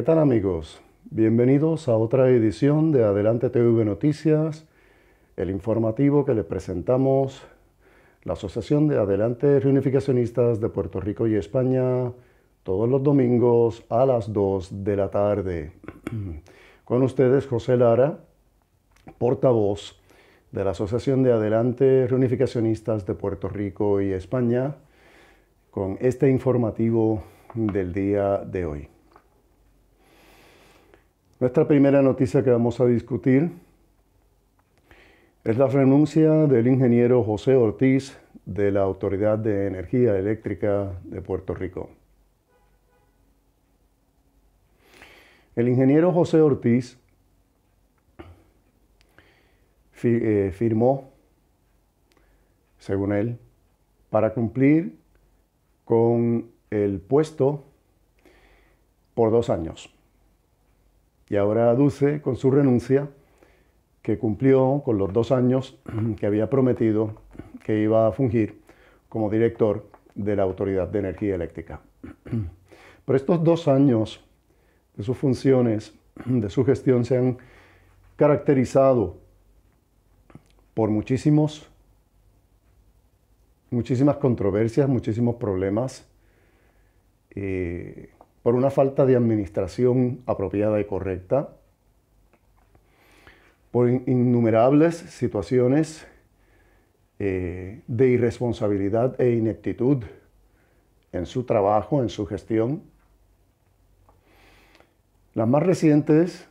¿Qué tal amigos? Bienvenidos a otra edición de Adelante TV Noticias, el informativo que le presentamos la Asociación de Adelante Reunificacionistas de Puerto Rico y España todos los domingos a las 2 de la tarde. Con ustedes José Lara, portavoz de la Asociación de Adelante Reunificacionistas de Puerto Rico y España, con este informativo del día de hoy. Nuestra primera noticia que vamos a discutir es la renuncia del ingeniero José Ortiz de la Autoridad de Energía Eléctrica de Puerto Rico. El ingeniero José Ortiz eh, firmó, según él, para cumplir con el puesto por dos años y ahora aduce con su renuncia que cumplió con los dos años que había prometido que iba a fungir como director de la Autoridad de Energía Eléctrica. Pero estos dos años de sus funciones, de su gestión, se han caracterizado por muchísimos, muchísimas controversias, muchísimos problemas. Eh, por una falta de administración apropiada y correcta, por innumerables situaciones eh, de irresponsabilidad e ineptitud en su trabajo, en su gestión. Las más recientes,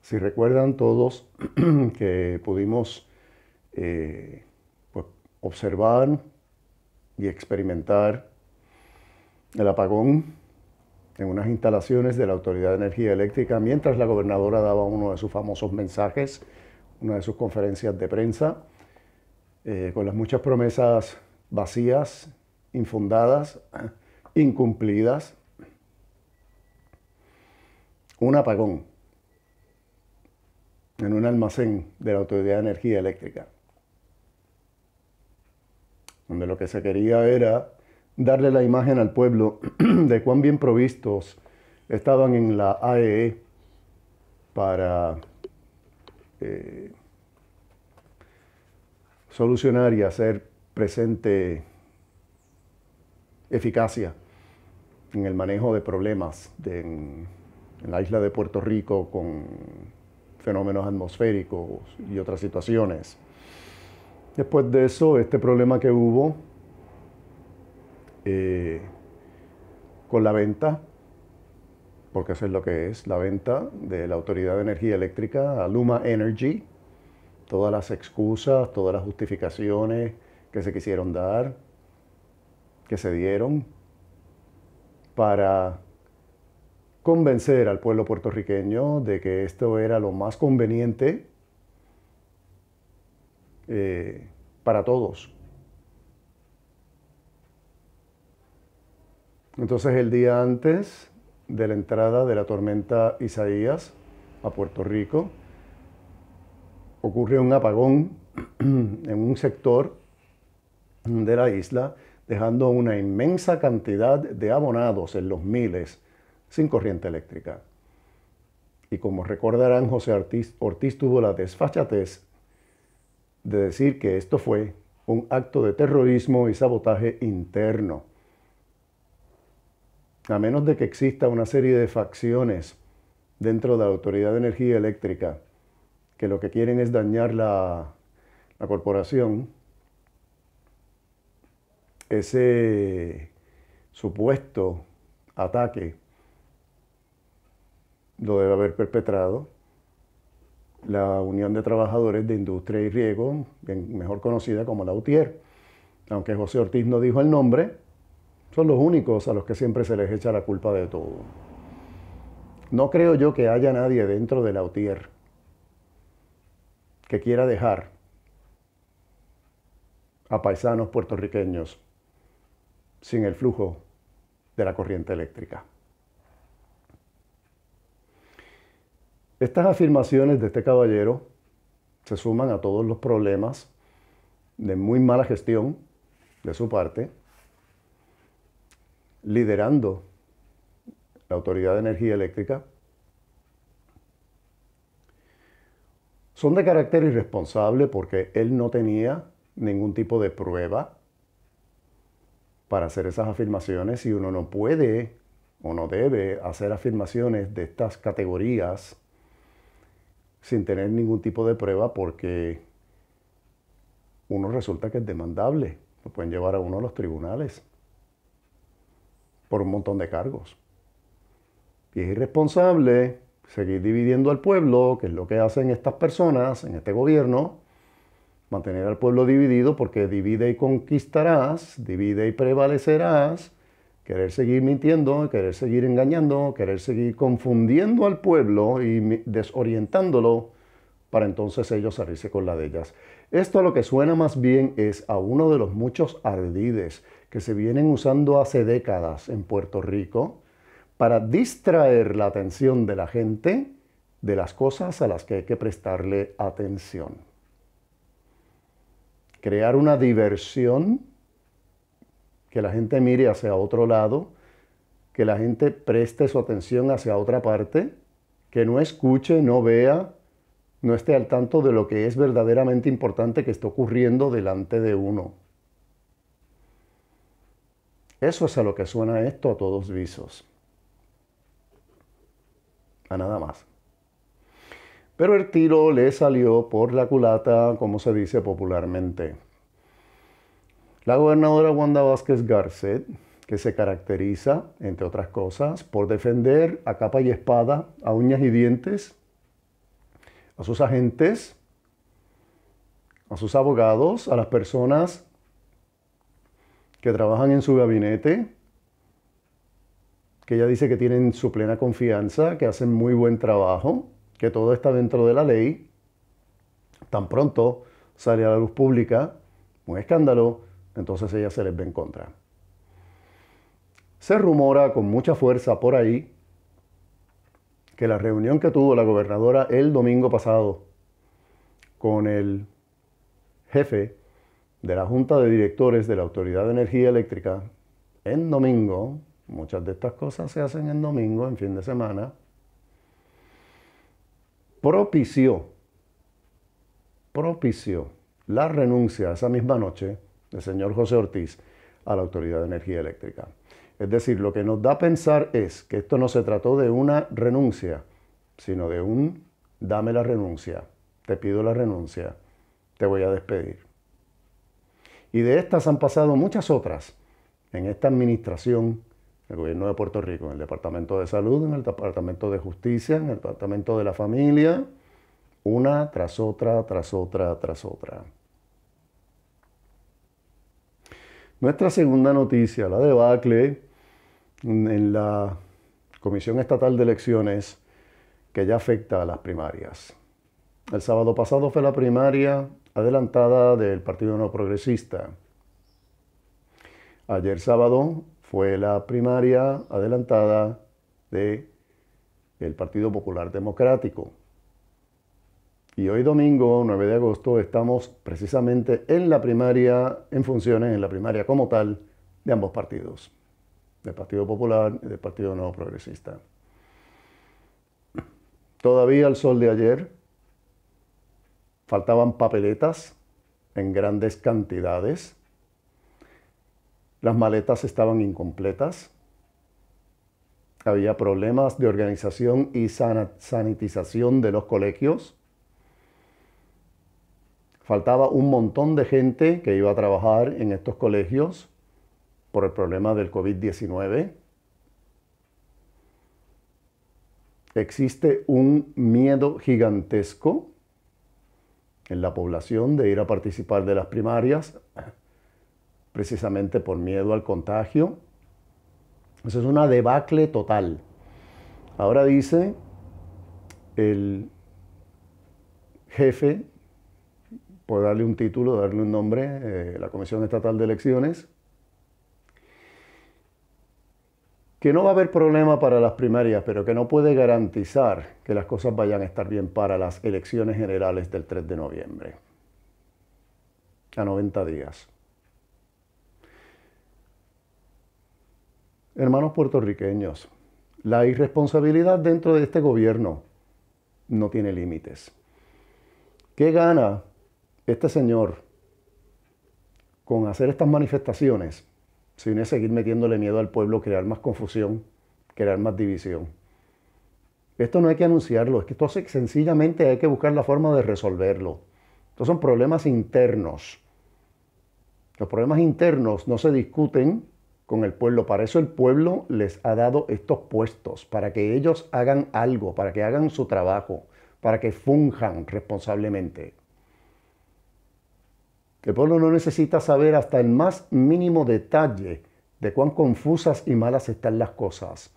si recuerdan todos, que pudimos eh, pues, observar y experimentar el apagón en unas instalaciones de la Autoridad de Energía Eléctrica mientras la gobernadora daba uno de sus famosos mensajes, una de sus conferencias de prensa, eh, con las muchas promesas vacías, infundadas, incumplidas. Un apagón en un almacén de la Autoridad de Energía Eléctrica, donde lo que se quería era darle la imagen al pueblo de cuán bien provistos estaban en la AEE e para eh, solucionar y hacer presente eficacia en el manejo de problemas en la isla de Puerto Rico con fenómenos atmosféricos y otras situaciones. Después de eso, este problema que hubo eh, con la venta, porque eso es lo que es, la venta de la Autoridad de Energía Eléctrica a Luma Energy, todas las excusas, todas las justificaciones que se quisieron dar, que se dieron, para convencer al pueblo puertorriqueño de que esto era lo más conveniente eh, para todos, Entonces el día antes de la entrada de la tormenta Isaías a Puerto Rico, ocurrió un apagón en un sector de la isla, dejando una inmensa cantidad de abonados en los miles sin corriente eléctrica. Y como recordarán, José Ortiz, Ortiz tuvo la desfachatez de decir que esto fue un acto de terrorismo y sabotaje interno a menos de que exista una serie de facciones dentro de la Autoridad de Energía Eléctrica que lo que quieren es dañar la, corporación, ese supuesto ataque lo debe haber perpetrado la Unión de Trabajadores de Industria y Riego, mejor conocida como la UTIER. Aunque José Ortiz no dijo el nombre, los únicos a los que siempre se les echa la culpa de todo. No creo yo que haya nadie dentro de la UTIER que quiera dejar a paisanos puertorriqueños sin el flujo de la corriente eléctrica. Estas afirmaciones de este caballero se suman a todos los problemas de muy mala gestión de su parte, liderando la Autoridad de Energía Eléctrica, son de carácter irresponsable porque él no tenía ningún tipo de prueba para hacer esas afirmaciones y uno no puede o no debe hacer afirmaciones de estas categorías sin tener ningún tipo de prueba porque uno resulta que es demandable, lo pueden llevar a uno a los tribunales por un montón de cargos. Y es irresponsable seguir dividiendo al pueblo, que es lo que hacen estas personas en este gobierno, mantener al pueblo dividido porque divide y conquistarás, divide y prevalecerás, querer seguir mintiendo, querer seguir engañando, querer seguir confundiendo al pueblo y desorientándolo para entonces ellos salirse con la de ellas. Esto lo que suena más bien es a uno de los muchos ardides que se vienen usando hace décadas en Puerto Rico para distraer la atención de la gente de las cosas a las que hay que prestarle atención. Crear una diversión, que la gente mire hacia otro lado, que la gente preste su atención hacia otra parte, que no escuche, no vea, no esté al tanto de lo que es verdaderamente importante que está ocurriendo delante de uno. Eso es a lo que suena esto a todos visos. A nada más. Pero el tiro le salió por la culata, como se dice popularmente. La gobernadora Wanda Vázquez Garcet, que se caracteriza, entre otras cosas, por defender a capa y espada, a uñas y dientes, a sus agentes, a sus abogados, a las personas que trabajan en su gabinete, que ella dice que tienen su plena confianza, que hacen muy buen trabajo, que todo está dentro de la ley. Tan pronto sale a la luz pública un escándalo, entonces ella se les ve en contra. Se rumora con mucha fuerza por ahí que la reunión que tuvo la gobernadora el domingo pasado con el jefe de la Junta de Directores de la Autoridad de Energía Eléctrica en domingo. Muchas de estas cosas se hacen en domingo, en fin de semana. Propició, propició la renuncia esa misma noche del señor José Ortiz a la Autoridad de Energía Eléctrica. Es decir, lo que nos da a pensar es que esto no se trató de una renuncia, sino de un dame la renuncia, te pido la renuncia, te voy a despedir. Y de estas han pasado muchas otras en esta administración, el gobierno de Puerto Rico, en el Departamento de Salud, en el Departamento de Justicia, en el Departamento de la Familia, una tras otra, tras otra, tras otra. Nuestra segunda noticia, la debacle en la Comisión Estatal de Elecciones que ya afecta a las primarias. El sábado pasado fue la primaria adelantada del Partido No Progresista. Ayer sábado fue la primaria adelantada del el Partido Popular Democrático. Y hoy domingo, 9 de agosto, estamos precisamente en la primaria, en funciones, en la primaria como tal, de ambos partidos, del Partido Popular y del Partido No Progresista. Todavía al sol de ayer, faltaban papeletas en grandes cantidades, las maletas estaban incompletas, había problemas de organización y sanitización de los colegios, faltaba un montón de gente que iba a trabajar en estos colegios por el problema del COVID-19. Existe un miedo gigantesco en la población de ir a participar de las primarias, precisamente por miedo al contagio. Eso es una debacle total. Ahora dice el jefe, por darle un título, darle un nombre, eh, la Comisión Estatal de Elecciones, que no va a haber problema para las primarias, pero que no puede garantizar que las cosas vayan a estar bien para las elecciones generales del 3 de noviembre. A 90 días. Hermanos puertorriqueños, la irresponsabilidad dentro de este gobierno no tiene límites. ¿Qué gana este señor con hacer estas manifestaciones sino es seguir metiéndole miedo al pueblo, crear más confusión, crear más división. Esto no hay que anunciarlo, es que esto sencillamente hay que buscar la forma de resolverlo. Estos son problemas internos. Los problemas internos no se discuten con el pueblo, para eso el pueblo les ha dado estos puestos, para que ellos hagan algo, para que hagan su trabajo, para que funjan responsablemente. El pueblo no necesita saber hasta el más mínimo detalle de cuán confusas y malas están las cosas,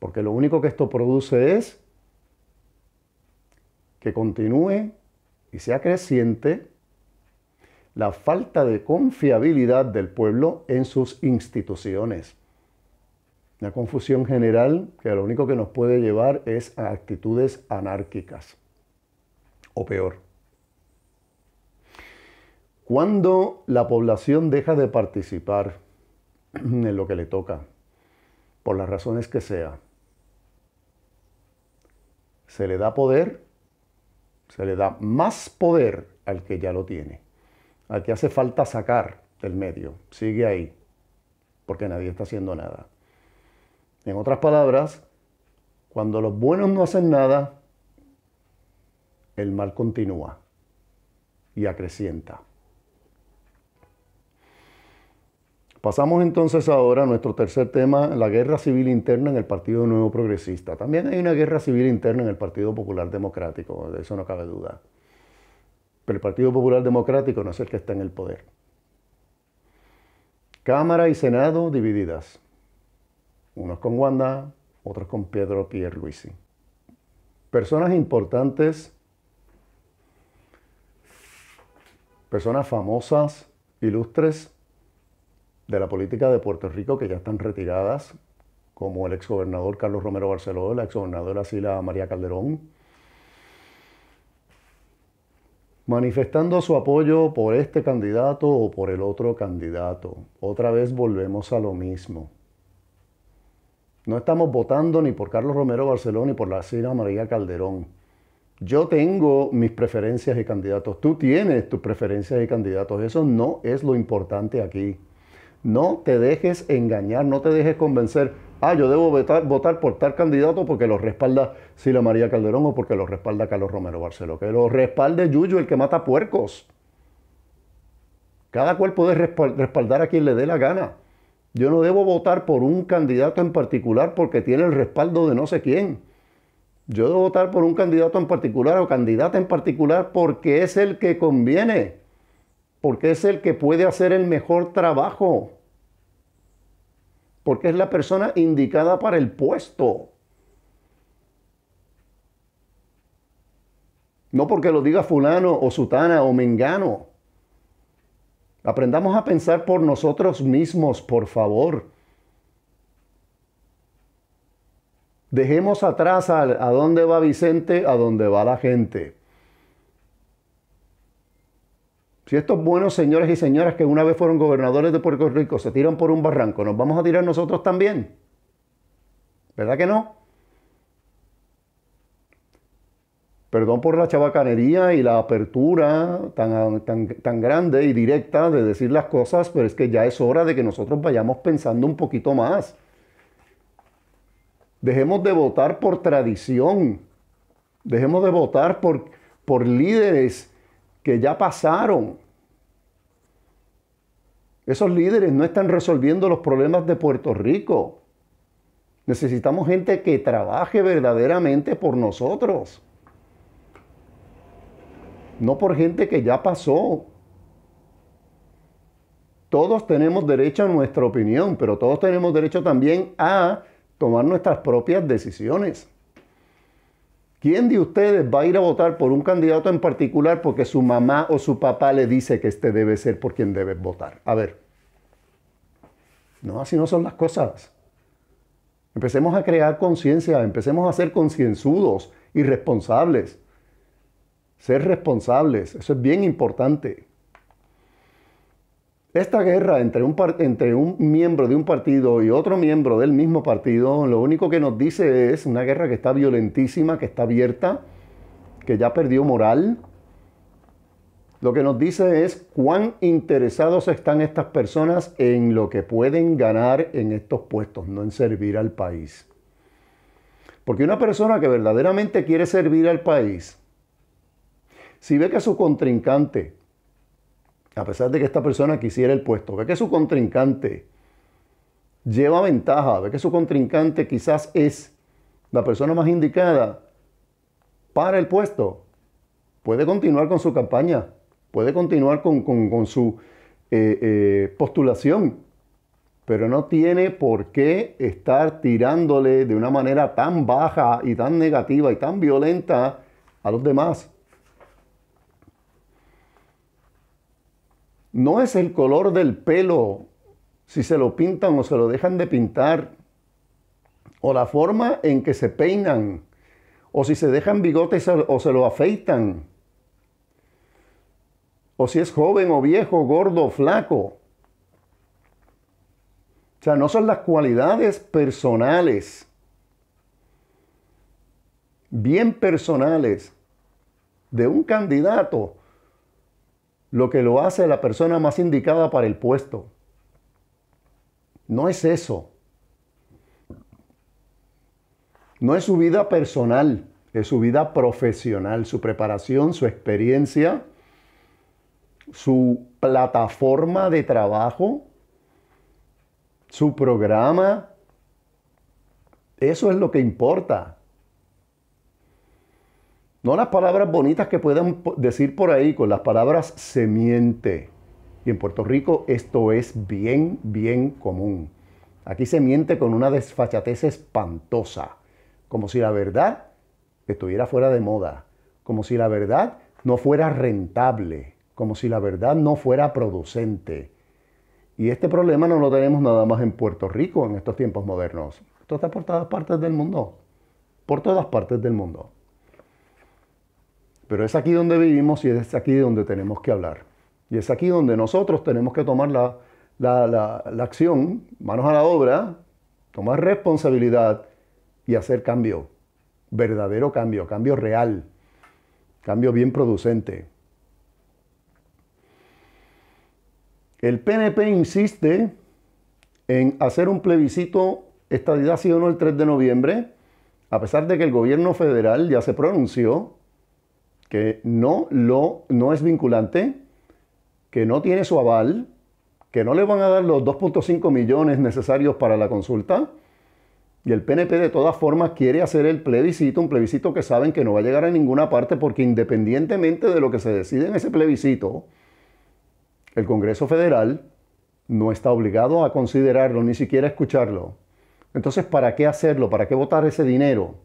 porque lo único que esto produce es que continúe y sea creciente la falta de confiabilidad del pueblo en sus instituciones. Una confusión general que lo único que nos puede llevar es a actitudes anárquicas o peor. Cuando la población deja de participar en lo que le toca, por las razones que sea, se le da poder, se le da más poder al que ya lo tiene, al que hace falta sacar del medio, sigue ahí, porque nadie está haciendo nada. En otras palabras, cuando los buenos no hacen nada, el mal continúa y acrecienta. Pasamos entonces ahora a nuestro tercer tema, la guerra civil interna en el Partido Nuevo Progresista. También hay una guerra civil interna en el Partido Popular Democrático, de eso no cabe duda. Pero el Partido Popular Democrático no es el que está en el poder. Cámara y Senado divididas. Unos con Wanda, otros con Pedro Pierluisi. Personas importantes, personas famosas, ilustres, de la política de Puerto Rico que ya están retiradas, como el exgobernador Carlos Romero Barceló, la exgobernadora Sila María Calderón, manifestando su apoyo por este candidato o por el otro candidato. Otra vez volvemos a lo mismo. No estamos votando ni por Carlos Romero Barceló ni por la Sila María Calderón. Yo tengo mis preferencias y candidatos. Tú tienes tus preferencias y candidatos. Eso no es lo importante aquí. No te dejes engañar, no te dejes convencer. Ah, yo debo votar, por tal candidato porque lo respalda Sila María Calderón o porque lo respalda Carlos Romero Barceló. Que lo respalde Yuyo, el que mata puercos. Cada cual puede respaldar a quien le dé la gana. Yo no debo votar por un candidato en particular porque tiene el respaldo de no sé quién. Yo debo votar por un candidato en particular o candidata en particular porque es el que conviene porque es el que puede hacer el mejor trabajo, porque es la persona indicada para el puesto. No porque lo diga fulano o sutana o mengano. Aprendamos a pensar por nosotros mismos, por favor. Dejemos atrás a, dónde va Vicente, a dónde va la gente. Si estos buenos señores y señoras que una vez fueron gobernadores de Puerto Rico se tiran por un barranco, ¿nos vamos a tirar nosotros también? ¿Verdad que no? Perdón por la chabacanería y la apertura tan, grande y directa de decir las cosas, pero es que ya es hora de que nosotros vayamos pensando un poquito más. Dejemos de votar por tradición. Dejemos de votar por, por líderes que ya pasaron. Esos líderes no están resolviendo los problemas de Puerto Rico. Necesitamos gente que trabaje verdaderamente por nosotros. No por gente que ya pasó. Todos tenemos derecho a nuestra opinión, pero todos tenemos derecho también a tomar nuestras propias decisiones. ¿Quién de ustedes va a ir a votar por un candidato en particular porque su mamá o su papá le dice que este debe ser por quien debe votar? A ver. No, así no son las cosas. Empecemos a crear conciencia, empecemos a ser concienzudos y responsables. Ser responsables, eso es bien importante. Esta guerra entre un, miembro de un partido y otro miembro del mismo partido, lo único que nos dice es una guerra que está violentísima, que está abierta, que ya perdió moral. Lo que nos dice es cuán interesados están estas personas en lo que pueden ganar en estos puestos, no en servir al país. Porque una persona que verdaderamente quiere servir al país, si ve que su contrincante a pesar de que esta persona quisiera el puesto, ve que su contrincante lleva ventaja, ve que su contrincante quizás es la persona más indicada para el puesto, puede continuar con su campaña, puede continuar con, su eh, eh, postulación, pero no tiene por qué estar tirándole de una manera tan baja y tan negativa y tan violenta a los demás. No es el color del pelo, si se lo pintan o se lo dejan de pintar, o la forma en que se peinan, o si se dejan bigotes o se lo afeitan, o si es joven o viejo, gordo o flaco. O sea, no son las cualidades personales, bien personales de un candidato lo que lo hace la persona más indicada para el puesto. No es eso. No es su vida personal, es su vida profesional, su preparación, su experiencia, su plataforma de trabajo, su programa. Eso es lo que importa. No las palabras bonitas que puedan decir por ahí, con las palabras se miente. Y en Puerto Rico esto es bien, bien común. Aquí se miente con una desfachatez espantosa, como si la verdad estuviera fuera de moda, como si la verdad no fuera rentable, como si la verdad no fuera producente. Y este problema no lo tenemos nada más en Puerto Rico en estos tiempos modernos. Esto está por todas partes del mundo. Por todas partes del mundo. Pero es aquí donde vivimos y es aquí donde tenemos que hablar. Y es aquí donde nosotros tenemos que tomar la, acción, manos a la obra, tomar responsabilidad y hacer cambio. Verdadero cambio, cambio real, cambio bien producente. El PNP insiste en hacer un plebiscito esta sí o no el 3 de noviembre, a pesar de que el gobierno federal ya se pronunció que no, lo, no es vinculante, que no tiene su aval, que no le van a dar los 2.5 millones necesarios para la consulta. Y el PNP de todas formas quiere hacer el plebiscito, un plebiscito que saben que no va a llegar a ninguna parte porque independientemente de lo que se decide en ese plebiscito, el Congreso Federal no está obligado a considerarlo, ni siquiera a escucharlo. Entonces, ¿para qué hacerlo? ¿Para qué votar ese dinero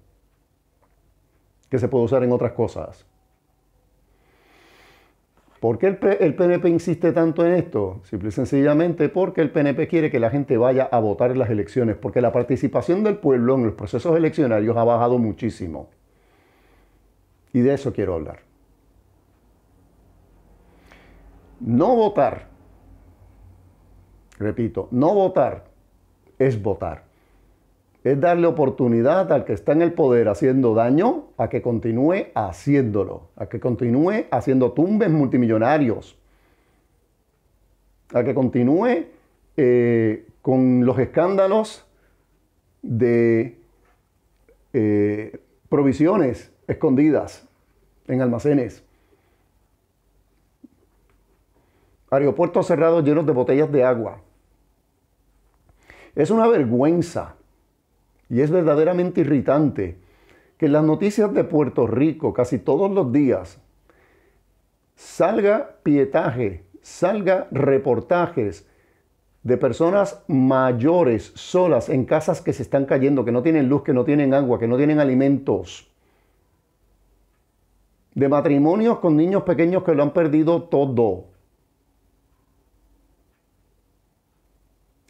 que se puede usar en otras cosas? ¿Por qué el, PNP insiste tanto en esto? Simple y sencillamente porque el PNP quiere que la gente vaya a votar en las elecciones, porque la participación del pueblo en los procesos eleccionarios ha bajado muchísimo. Y de eso quiero hablar. No votar, repito, no votar es votar es darle oportunidad al que está en el poder haciendo daño a que continúe haciéndolo, a que continúe haciendo tumbes multimillonarios, a que continúe eh, con los escándalos de eh, provisiones escondidas en almacenes, aeropuertos cerrados llenos de botellas de agua. Es una vergüenza y es verdaderamente irritante que en las noticias de Puerto Rico, casi todos los días, salga pietaje, salga reportajes de personas mayores solas en casas que se están cayendo, que no tienen luz, que no tienen agua, que no tienen alimentos. De matrimonios con niños pequeños que lo han perdido todo.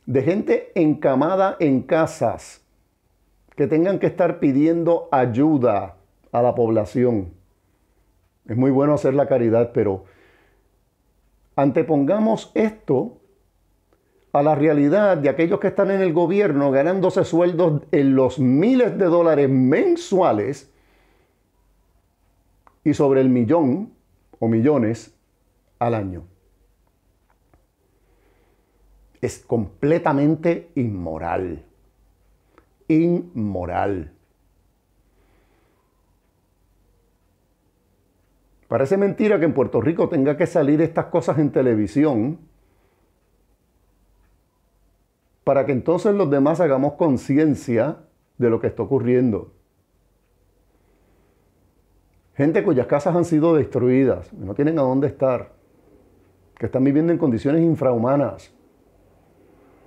De gente encamada en casas que tengan que estar pidiendo ayuda a la población. Es muy bueno hacer la caridad, pero antepongamos esto a la realidad de aquellos que están en el gobierno ganándose sueldos en los miles de dólares mensuales y sobre el millón o millones al año. Es completamente inmoral inmoral. Parece mentira que en Puerto Rico tenga que salir estas cosas en televisión para que entonces los demás hagamos conciencia de lo que está ocurriendo. Gente cuyas casas han sido destruidas, no tienen a dónde estar, que están viviendo en condiciones infrahumanas.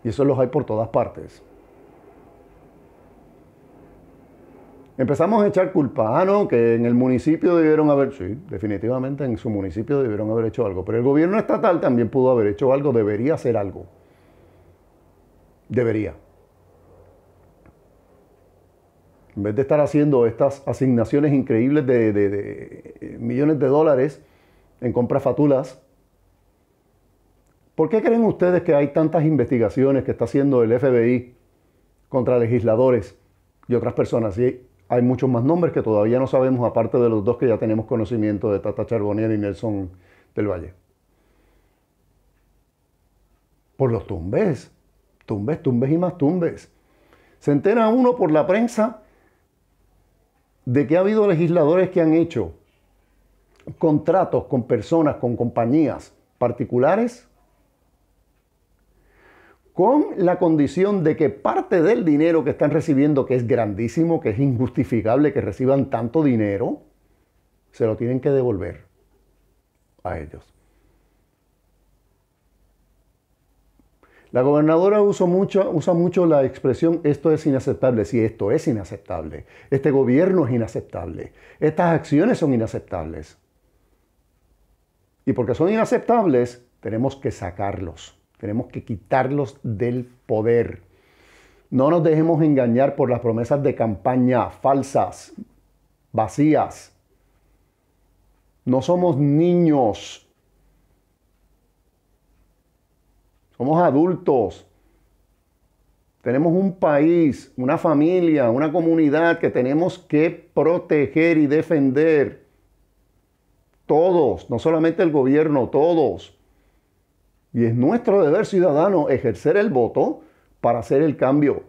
Y eso los hay por todas partes. Empezamos a echar culpa. Ah, no, que en el municipio debieron haber, sí, definitivamente en su municipio debieron haber hecho algo, pero el gobierno estatal también pudo haber hecho algo, debería hacer algo. Debería. En vez de estar haciendo estas asignaciones increíbles de, eh, millones de dólares en compras fatulas, ¿por qué creen ustedes que hay tantas investigaciones que está haciendo el FBI contra legisladores y otras personas? Y hay muchos más nombres que todavía no sabemos, aparte de los dos que ya tenemos conocimiento de Tata Charbonnier y Nelson del Valle. Por los tumbes, tumbes, tumbes y más tumbes. Se entera uno por la prensa de que ha habido legisladores que han hecho contratos con personas, con compañías particulares con la condición de que parte del dinero que están recibiendo, que es grandísimo, que es injustificable que reciban tanto dinero, se lo tienen que devolver a ellos. La gobernadora usa mucho, usa mucho la expresión esto es inaceptable. si esto es inaceptable. Este gobierno es inaceptable. Estas acciones son inaceptables. Y porque son inaceptables, tenemos que sacarlos. Tenemos que quitarlos del poder. No nos dejemos engañar por las promesas de campaña falsas, vacías. No somos niños. Somos adultos. Tenemos un país, una familia, una comunidad que tenemos que proteger y defender. Todos, no solamente el gobierno, todos. Y es nuestro deber ciudadano ejercer el voto para hacer el cambio.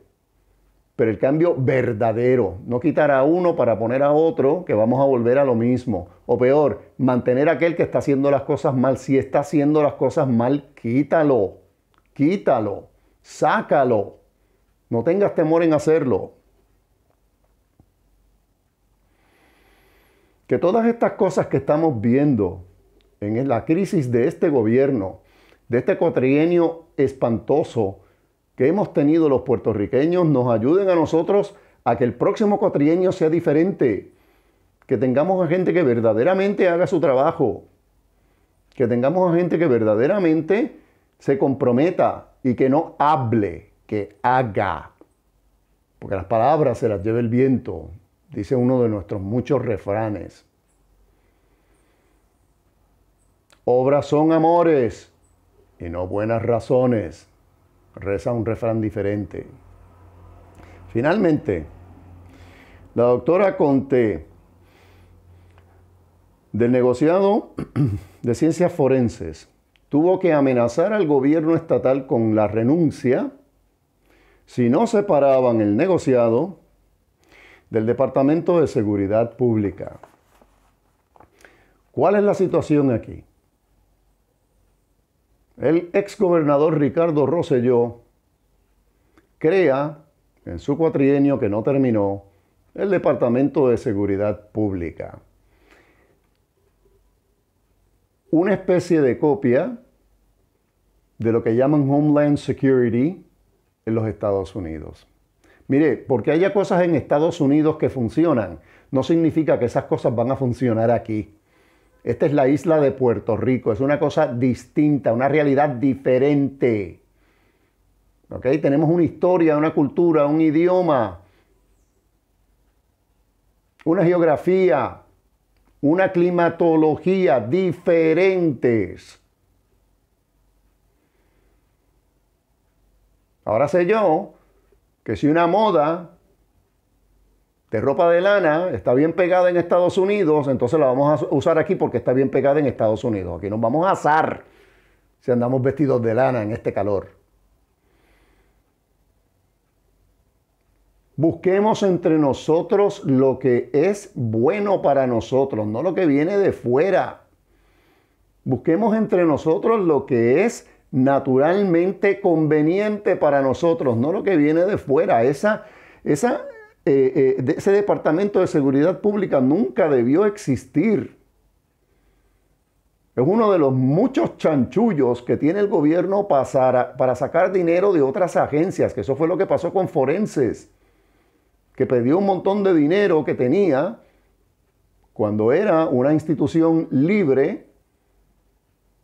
Pero el cambio verdadero, no quitar a uno para poner a otro, que vamos a volver a lo mismo. O peor, mantener a aquel que está haciendo las cosas mal. Si está haciendo las cosas mal, quítalo, quítalo, sácalo. No tengas temor en hacerlo. Que todas estas cosas que estamos viendo en la crisis de este gobierno, de este cuatrienio espantoso que hemos tenido los puertorriqueños nos ayuden a nosotros a que el próximo cuatrienio sea diferente, que tengamos a gente que verdaderamente haga su trabajo, que tengamos a gente que verdaderamente se comprometa y que no hable, que haga, porque las palabras se las lleva el viento, dice uno de nuestros muchos refranes. Obras son amores, y no buenas razones, reza un refrán diferente. Finalmente, la doctora Conté, del negociado de ciencias forenses, tuvo que amenazar al gobierno estatal con la renuncia si no separaban el negociado del Departamento de Seguridad Pública. ¿Cuál es la situación aquí? El exgobernador Ricardo Rosselló crea, en su cuatrienio que no terminó, el Departamento de Seguridad Pública. Una especie de copia de lo que llaman Homeland Security en los Estados Unidos. Mire, porque haya cosas en Estados Unidos que funcionan, no significa que esas cosas van a funcionar aquí. Esta es la isla de Puerto Rico, es una cosa distinta, una realidad diferente. Tenemos una historia, una cultura, un idioma, una geografía, una climatología diferentes. Ahora sé yo que si una moda de ropa de lana, está bien pegada en Estados Unidos, entonces la vamos a usar aquí porque está bien pegada en Estados Unidos. Aquí nos vamos a asar si andamos vestidos de lana en este calor. Busquemos entre nosotros lo que es bueno para nosotros, no lo que viene de fuera. Busquemos entre nosotros lo que es naturalmente conveniente para nosotros, no lo que viene de fuera. Esa, esa eh, eh, ese Departamento de Seguridad Pública nunca debió existir. Es uno de los muchos chanchullos que tiene el gobierno para, para sacar dinero de otras agencias, que eso fue lo que pasó con Forenses, que perdió un montón de dinero que tenía cuando era una institución libre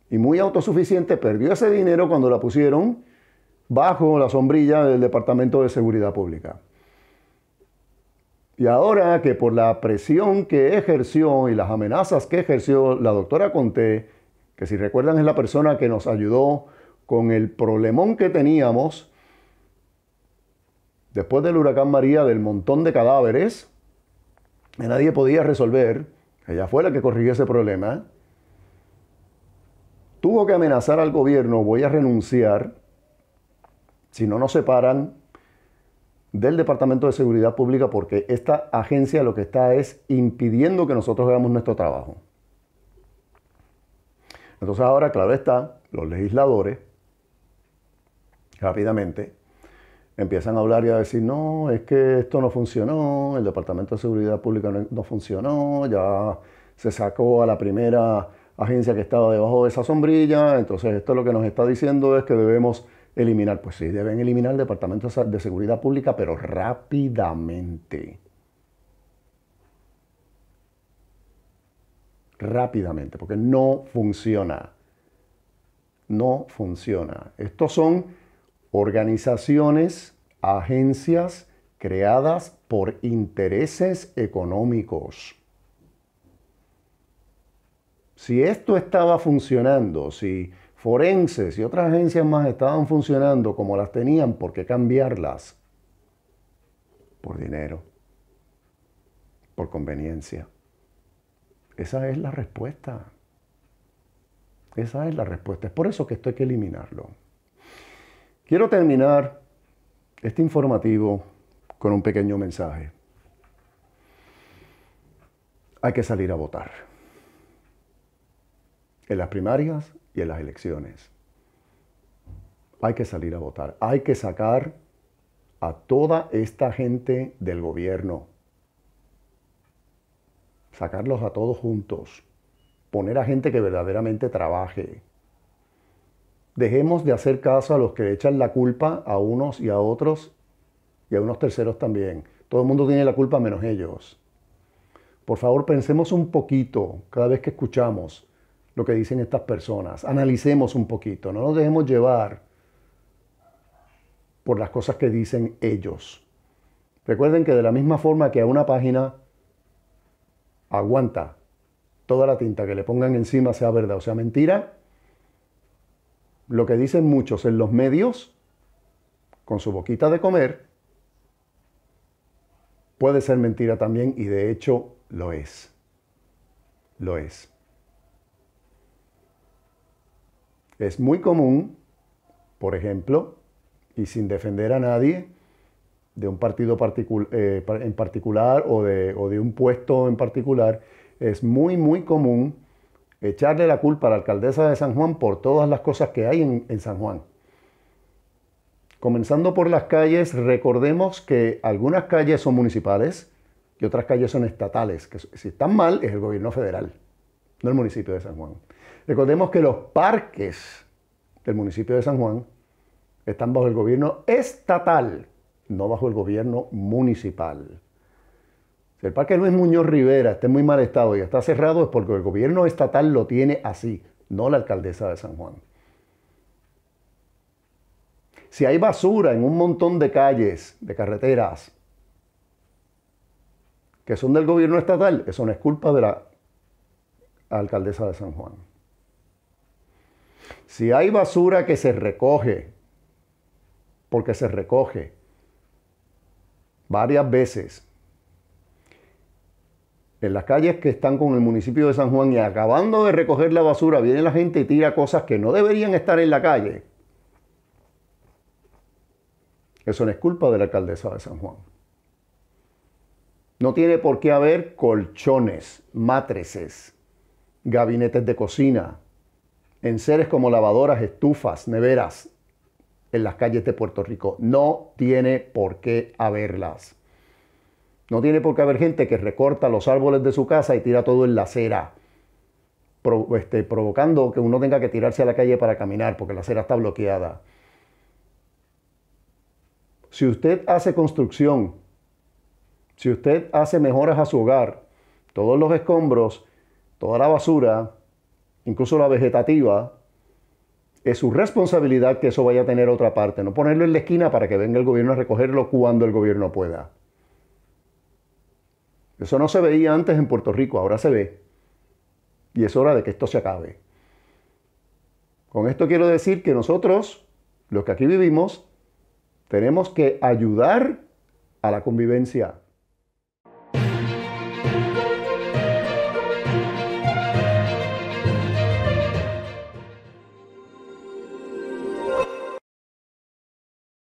y muy autosuficiente, perdió ese dinero cuando la pusieron bajo la sombrilla del Departamento de Seguridad Pública. Y ahora que por la presión que ejerció y las amenazas que ejerció la doctora Conté, que si recuerdan es la persona que nos ayudó con el problemón que teníamos después del huracán María, del montón de cadáveres, que nadie podía resolver, ella fue la que corrigió ese problema, tuvo que amenazar al gobierno, voy a renunciar, si no nos separan del Departamento de Seguridad Pública porque esta agencia lo que está es impidiendo que nosotros hagamos nuestro trabajo. Entonces ahora, claro está, los legisladores rápidamente empiezan a hablar y a decir, no, es que esto no funcionó, el Departamento de Seguridad Pública no, no funcionó, ya se sacó a la primera agencia que estaba debajo de esa sombrilla, entonces esto lo que nos está diciendo es que debemos eliminar. Pues sí, deben eliminar el Departamento de Seguridad Pública, pero rápidamente. Rápidamente, porque no funciona. No funciona. Estos son organizaciones, agencias creadas por intereses económicos. Si esto estaba funcionando, si forenses y otras agencias más estaban funcionando como las tenían, ¿por qué cambiarlas? Por dinero, por conveniencia. Esa es la respuesta. Esa es la respuesta. Es por eso que esto hay que eliminarlo. Quiero terminar este informativo con un pequeño mensaje. Hay que salir a votar. En las primarias y en las elecciones. Hay que salir a votar, hay que sacar a toda esta gente del gobierno, sacarlos a todos juntos, poner a gente que verdaderamente trabaje. Dejemos de hacer caso a los que echan la culpa a unos y a otros y a unos terceros también. Todo el mundo tiene la culpa menos ellos. Por favor, pensemos un poquito cada vez que escuchamos lo que dicen estas personas. Analicemos un poquito, no nos dejemos llevar por las cosas que dicen ellos. Recuerden que de la misma forma que a una página aguanta toda la tinta que le pongan encima, sea verdad o sea mentira, lo que dicen muchos en los medios, con su boquita de comer, puede ser mentira también y de hecho lo es. Lo es. Es muy común, por ejemplo, y sin defender a nadie, de un partido eh, en particular o de, un puesto en particular, es muy, muy común echarle la culpa a la alcaldesa de San Juan por todas las cosas que hay en, en, San Juan. Comenzando por las calles, recordemos que algunas calles son municipales y otras calles son estatales, que si están mal es el gobierno federal, no el municipio de San Juan. Recordemos que los parques del municipio de San Juan están bajo el gobierno estatal, no bajo el gobierno municipal. Si el parque Luis Muñoz Rivera está en muy mal estado y está cerrado es porque el gobierno estatal lo tiene así, no la alcaldesa de San Juan. Si hay basura en un montón de calles, de carreteras, que son del gobierno estatal, eso no es culpa de la alcaldesa de San Juan. Si hay basura que se recoge, porque se recoge varias veces, en las calles que están con el municipio de San Juan y acabando de recoger la basura, viene la gente y tira cosas que no deberían estar en la calle. Eso no es culpa de la alcaldesa de San Juan. No tiene por qué haber colchones, matrices, gabinetes de cocina, en seres como lavadoras, estufas, neveras en las calles de Puerto Rico. No tiene por qué haberlas. No tiene por qué haber gente que recorta los árboles de su casa y tira todo en la acera, este, provocando que uno tenga que tirarse a la calle para caminar porque la acera está bloqueada. Si usted hace construcción, si usted hace mejoras a su hogar, todos los escombros, toda la basura, incluso la vegetativa, es su responsabilidad que eso vaya a tener otra parte, no ponerlo en la esquina para que venga el gobierno a recogerlo cuando el gobierno pueda. Eso no se veía antes en Puerto Rico, ahora se ve. Y es hora de que esto se acabe. Con esto quiero decir que nosotros, los que aquí vivimos, tenemos que ayudar a la convivencia.